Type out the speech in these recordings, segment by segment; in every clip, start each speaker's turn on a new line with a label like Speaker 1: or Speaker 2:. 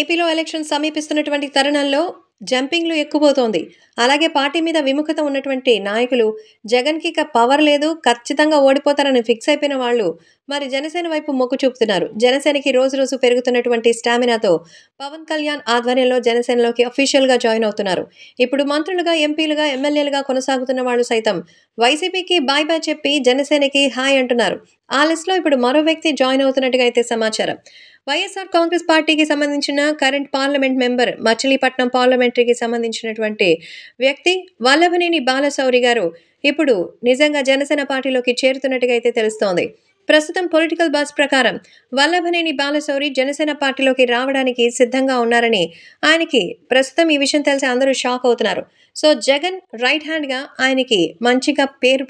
Speaker 1: ఏపీలో ఎలక్షన్ సమీపిస్తున్నటువంటి తరుణంలో జంపింగ్లు ఎక్కువబోతోంది అలాగే పార్టీ మీద విముఖత ఉన్నటువంటి నాయకులు జగన్కి ఇక పవర్ లేదు ఖచ్చితంగా ఓడిపోతారని ఫిక్స్ అయిపోయిన వాళ్ళు మరి జనసేన వైపు మొక్కు చూపుతున్నారు జనసేనకి రోజు రోజు పెరుగుతున్నటువంటి స్టామినాతో పవన్ కళ్యాణ్ ఆధ్వర్యంలో జనసేనలోకి అఫీషియల్గా జాయిన్ అవుతున్నారు ఇప్పుడు మంత్రులుగా ఎంపీలుగా ఎమ్మెల్యేలుగా కొనసాగుతున్న వాళ్ళు సైతం వైసీపీకి బాయ్ బాయ్ చెప్పి జనసేనకి హాయ్ అంటున్నారు ఆ లిస్ట్లో ఇప్పుడు మరో వ్యక్తి జాయిన్ అవుతున్నట్టుగా అయితే సమాచారం వైఎస్ఆర్ కాంగ్రెస్ పార్టీకి సంబంధించిన కరెంట్ పార్లమెంట్ మెంబర్ మచిలీపట్నం పార్లమెంటరీకి సంబంధించినటువంటి వ్యక్తి వల్లభనేని బాలశౌరి గారు ఇప్పుడు నిజంగా జనసేన పార్టీలోకి చేరుతున్నట్టుగా అయితే తెలుస్తోంది ప్రస్తుతం పొలిటికల్ బాస్ ప్రకారం వల్లభనేని బాలశౌరి జనసేన పార్టీలోకి రావడానికి సిద్ధంగా ఉన్నారని ఆయనకి ప్రస్తుతం ఈ విషయం తెలిసి అందరూ షాక్ అవుతున్నారు సో జగన్ రైట్ హ్యాండ్గా ఆయనకి మంచిగా పేరు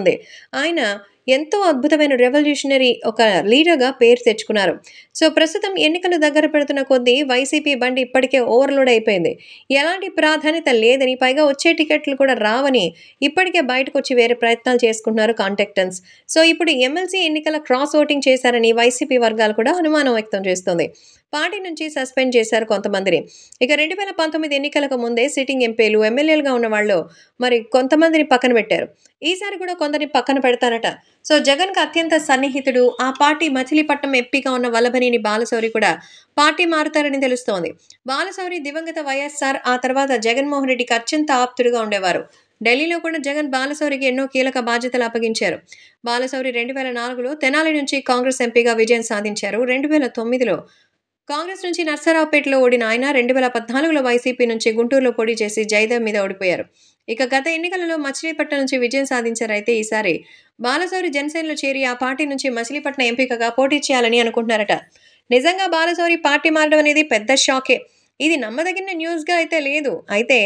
Speaker 1: ఉంది ఆయన ఎంతో అద్భుతమైన రెవల్యూషనరీ ఒక లీడర్గా పేరు తెచ్చుకున్నారు సో ప్రస్తుతం ఎన్నికలు దగ్గర పెడుతున్న కొద్దీ వైసీపీ బండి ఇప్పటికే ఓవర్లోడ్ అయిపోయింది ఎలాంటి ప్రాధాన్యత లేదని పైగా వచ్చే టికెట్లు కూడా రావని ఇప్పటికే బయటకు వచ్చి వేరే ప్రయత్నాలు చేసుకుంటున్నారు కాంటాక్టెన్స్ సో ఇప్పుడు ఎమ్మెల్సీ ఎన్నికల క్రాస్ ఓటింగ్ చేశారని వైసీపీ వర్గాలు కూడా అనుమానం వ్యక్తం చేస్తోంది పార్టీ నుంచి సస్పెండ్ చేశారు కొంతమందిని ఇక రెండు వేల పంతొమ్మిది ఎన్నికలకు ముందే సిట్టింగ్ ఎంపీలు ఎమ్మెల్యేలుగా ఉన్న వాళ్ళు మరి కొంతమందిని పక్కన పెట్టారు ఈసారి కూడా కొందరిని పక్కన పెడతారట సో కు అత్యంత సన్నిహితుడు ఆ పార్టీ మచిలీపట్నం ఎంపీగా ఉన్న వల్లభనేని బాలశౌరి కూడా పార్టీ మారుతారని తెలుస్తోంది బాలశౌరి దివంగత వైఎస్ఆర్ ఆ తర్వాత జగన్మోహన్ రెడ్డికి అత్యంత ఆప్తుడుగా ఉండేవారు ఢిల్లీలో కూడా జగన్ బాలశౌరికి ఎన్నో కీలక బాధ్యతలు అప్పగించారు బాలశౌరి రెండు వేల నాలుగులో తెనాలి నుంచి కాంగ్రెస్ ఎంపీగా విజయం సాధించారు రెండు వేల తొమ్మిదిలో కాంగ్రెస్ నుంచి నర్సరావుపేటలో ఓడిన ఆయన రెండు వేల పద్నాలుగులో వైసీపీ నుంచి గుంటూరులో పోటీ చేసి జయదేవ్ మీద ఓడిపోయారు ఇక గత ఎన్నికలలో మచిలీపట్నం నుంచి విజయం సాధించారైతే ఈసారి బాలశౌరి జనసేనలో చేరి ఆ పార్టీ నుంచి మచిలీపట్నం ఎంపికగా పోటీ చేయాలని అనుకుంటున్నారట నిజంగా బాలశౌరి పార్టీ మారడం అనేది పెద్ద షాకే ఇది నమ్మదగిన న్యూస్గా అయితే లేదు అయితే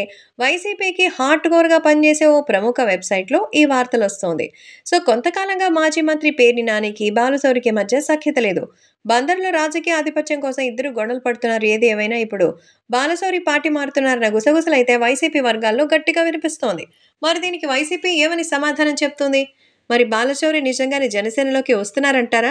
Speaker 1: వైసీపీకి హార్ట్ కోర్గా పనిచేసే ఓ ప్రముఖ వెబ్సైట్లో ఈ వార్తలు వస్తోంది సో కొంతకాలంగా మాజీ మంత్రి పేర్ని నానికి బాలుసౌరికి మధ్య సఖ్యత లేదు బందర్లో రాజకీయ ఆధిపత్యం కోసం ఇద్దరు గొడవలు పడుతున్నారు ఏది ఏమైనా ఇప్పుడు బాలసౌరి పార్టీ మారుతున్నారన్న గుసగుసలు అయితే వైసీపీ వర్గాల్లో గట్టిగా వినిపిస్తోంది మరి దీనికి వైసీపీ ఏమని సమాధానం చెప్తుంది మరి బాలశౌరి నిజంగానే జనసేనలోకి వస్తున్నారంటారా